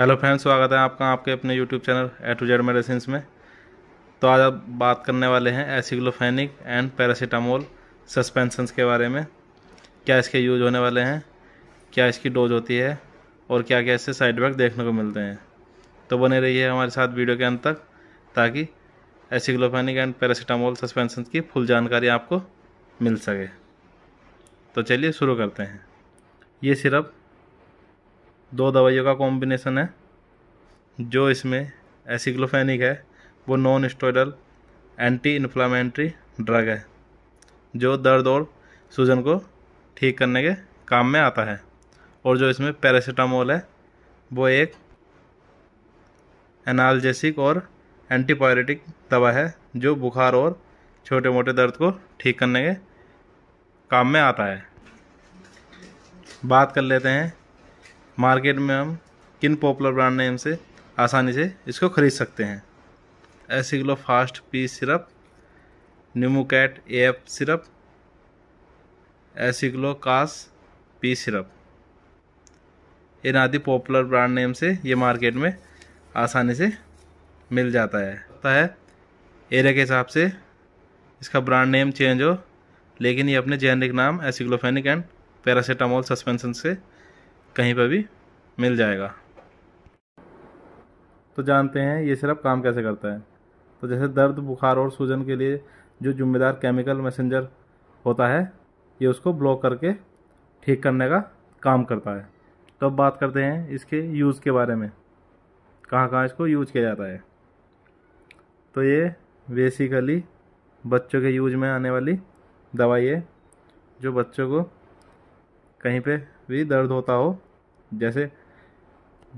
hello friends स्वागत है आपका आपके अपने YouTube channel A to Z medicine में तो आज आप बात करने वाले हैं एसिग्लोफेनिक एंड पैरासीटामोल सस्पेंसन के बारे में क्या इसके यूज होने वाले हैं क्या इसकी डोज होती है और क्या क्या इससे साइड इफेक्ट देखने को मिलते हैं तो बने रहिए हमारे साथ वीडियो के अंत तक ताकि एसिग्लोफेनिक एंड पैरासीटामोल सस्पेंसन की फुल जानकारी आपको मिल सके तो चलिए शुरू करते हैं ये सिरप दो दवाइयों का कॉम्बिनेसन है जो इसमें एसिक्लोफेनिक है वो non steroidal anti inflammatory drug है जो दर्द और सूजन को ठीक करने के काम में आता है और जो इसमें पैरासीटामोल है वो एक एनाल्जेसिक और एंटीबायोटिक दवा है जो बुखार और छोटे मोटे दर्द को ठीक करने के काम में आता है बात कर लेते हैं मार्केट में हम किन पॉपुलर ब्रांड नेम से आसानी से इसको खरीद सकते हैं एसिग्लो फास्ट पी सिरप न्यूमोकैट एफ सिरप एसिग्लो कास पी सिरप इन आदि पॉपुलर ब्रांड नेम से ये मार्केट में आसानी से मिल जाता है होता है एरिया के हिसाब से इसका ब्रांड नेम चेंज हो लेकिन ये अपने जेनरिक नाम एसिग्लोफेनिक एंड पैरासीटामोल सस्पेंशन से कहीं पर भी मिल जाएगा तो जानते हैं ये सिर्फ काम कैसे करता है तो जैसे दर्द बुखार और सूजन के लिए जो जिम्मेदार केमिकल मैसेंजर होता है ये उसको ब्लॉक करके ठीक करने का काम करता है तो अब बात करते हैं इसके यूज़ के बारे में कहाँ कहाँ इसको यूज किया जाता है तो ये बेसिकली बच्चों के यूज में आने वाली दवाई है जो बच्चों को कहीं पे भी दर्द होता हो जैसे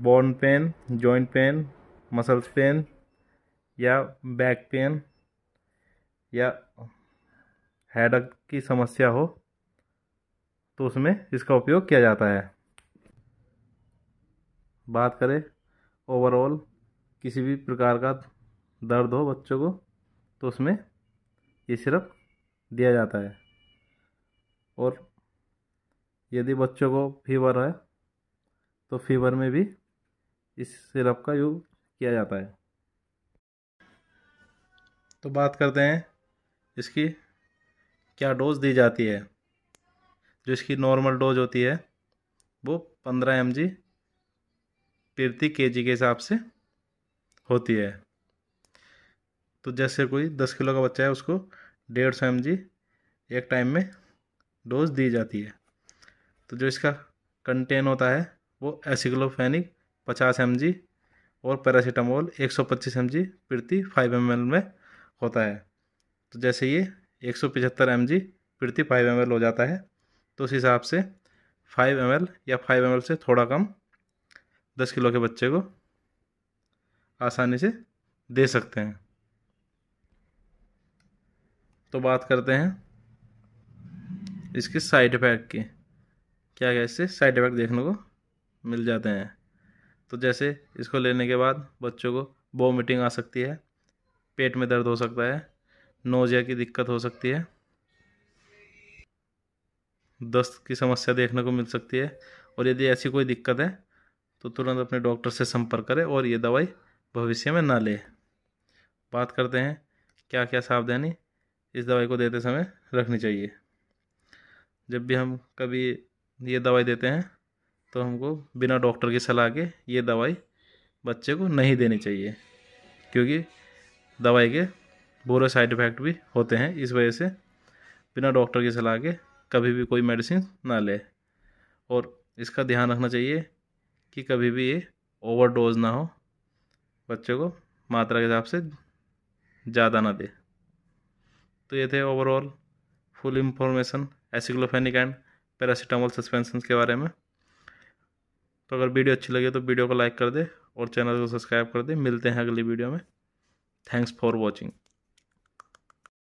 bone pain joint pain muscles pain या बैक पेन या हेडक की समस्या हो तो उसमें इसका उपयोग किया जाता है बात करें ओवरऑल किसी भी प्रकार का दर्द हो बच्चों को तो उसमें ये सिरप दिया जाता है और यदि बच्चों को फीवर है तो फीवर में भी इस सिरप का यूज किया जाता है तो बात करते हैं इसकी क्या डोज दी जाती है जो इसकी नॉर्मल डोज होती है वो पंद्रह एम जी प्रति के जी के हिसाब से होती है तो जैसे कोई दस किलो का बच्चा है उसको डेढ़ सौ एम जी एक टाइम में डोज दी जाती है तो जो इसका कंटेन होता है वो एसिक्लोफेनिक पचास एम और पैरासीटामोल एक सौ पच्चीस एम प्रति फाइव एम में होता है तो जैसे ये एक सौ पचहत्तर एम प्रति फाइव एम हो जाता है तो उस हिसाब से फाइव एम या फाइव एम से थोड़ा कम दस किलो के बच्चे को आसानी से दे सकते हैं तो बात करते हैं इसके साइड इफ़ेक्ट की क्या क्या इससे साइड इफेक्ट देखने को मिल जाते हैं तो जैसे इसको लेने के बाद बच्चों को वॉमिटिंग आ सकती है पेट में दर्द हो सकता है नोजिया की दिक्कत हो सकती है दस्त की समस्या देखने को मिल सकती है और यदि ऐसी कोई दिक्कत है तो तुरंत अपने डॉक्टर से संपर्क करें और ये दवाई भविष्य में ना ले बात करते हैं क्या क्या सावधानी इस दवाई को देते समय रखनी चाहिए जब भी हम कभी ये दवाई देते हैं तो हमको बिना डॉक्टर की सलाह के ये दवाई बच्चे को नहीं देनी चाहिए क्योंकि दवाई के बुरे साइड इफ़ेक्ट भी होते हैं इस वजह से बिना डॉक्टर की सलाह के कभी भी कोई मेडिसिन ना ले और इसका ध्यान रखना चाहिए कि कभी भी ये ओवरडोज ना हो बच्चे को मात्रा के हिसाब से ज़्यादा ना दे तो ये थे overall full information aceclofenac and paracetamol suspension के बारे में तो अगर वीडियो अच्छी लगे तो वीडियो को लाइक कर दे और चैनल को सब्सक्राइब कर दे मिलते हैं अगली वीडियो में थैंक्स फॉर वॉचिंग